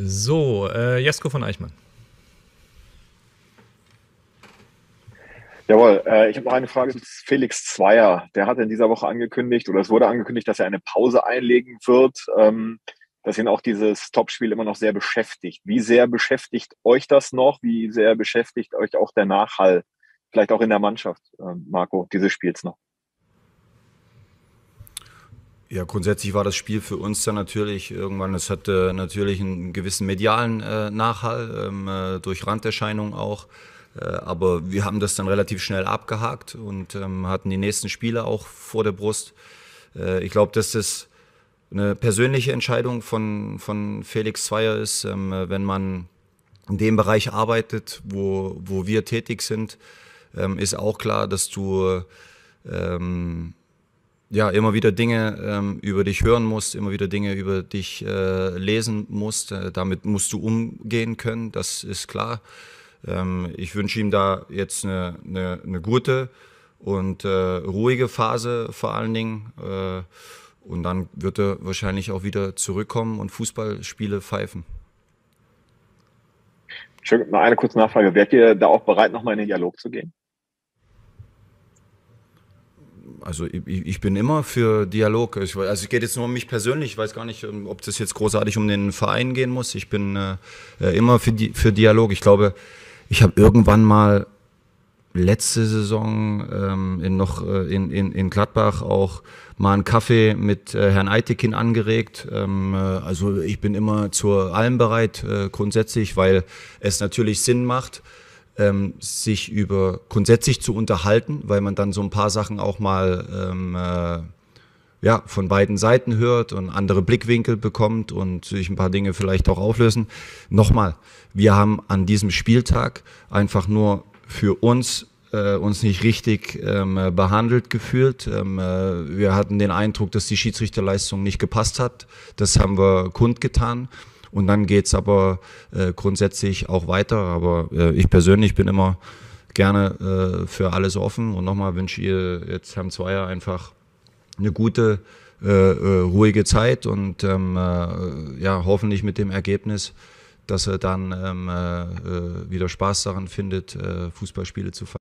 So, äh, Jesko von Eichmann. Jawohl, äh, ich habe noch eine Frage zu Felix Zweier. Der hat in dieser Woche angekündigt, oder es wurde angekündigt, dass er eine Pause einlegen wird, ähm, dass ihn auch dieses Topspiel immer noch sehr beschäftigt. Wie sehr beschäftigt euch das noch? Wie sehr beschäftigt euch auch der Nachhall, vielleicht auch in der Mannschaft, äh, Marco, dieses Spiels noch? Ja, grundsätzlich war das Spiel für uns dann natürlich irgendwann, es hatte natürlich einen gewissen medialen äh, Nachhall, ähm, äh, durch Randerscheinungen auch. Äh, aber wir haben das dann relativ schnell abgehakt und ähm, hatten die nächsten Spiele auch vor der Brust. Äh, ich glaube, dass das eine persönliche Entscheidung von, von Felix Zweier ist, ähm, wenn man in dem Bereich arbeitet, wo, wo wir tätig sind, ähm, ist auch klar, dass du ähm, ja, immer wieder Dinge ähm, über dich hören musst, immer wieder Dinge über dich äh, lesen musst. Äh, damit musst du umgehen können, das ist klar. Ähm, ich wünsche ihm da jetzt eine, eine, eine gute und äh, ruhige Phase vor allen Dingen. Äh, und dann wird er wahrscheinlich auch wieder zurückkommen und Fußballspiele pfeifen. Schön, noch eine kurze Nachfrage. Wärt ihr da auch bereit, nochmal in den Dialog zu gehen? also ich, ich, bin immer für Dialog. Ich, also es geht jetzt nur um mich persönlich. Ich weiß gar nicht, ähm, ob das jetzt großartig um den Verein gehen muss. Ich bin äh, äh immer für, für Dialog. Ich glaube, ich habe irgendwann mal letzte Saison ähm, in noch äh, in, in, in Gladbach auch mal einen Kaffee mit äh, Herrn Eitekin angeregt. Ähm, äh, also ich bin immer zu allem bereit äh, grundsätzlich, weil es natürlich Sinn macht ähm, sich über grundsätzlich zu unterhalten, weil man dann so ein paar Sachen auch mal ähm, äh, ja, von beiden Seiten hört und andere Blickwinkel bekommt und sich ein paar Dinge vielleicht auch auflösen. Nochmal, wir haben an diesem Spieltag einfach nur für uns äh, uns nicht richtig ähm, behandelt gefühlt. Ähm, äh, wir hatten den Eindruck, dass die Schiedsrichterleistung nicht gepasst hat. Das haben wir kundgetan. Und dann geht's aber äh, grundsätzlich auch weiter. Aber äh, ich persönlich bin immer gerne äh, für alles offen. Und nochmal wünsche ihr äh, jetzt Herrn Zweier einfach eine gute, äh, äh, ruhige Zeit und ähm, äh, ja, hoffentlich mit dem Ergebnis, dass er dann ähm, äh, äh wieder Spaß daran findet, äh, Fußballspiele zu feiern.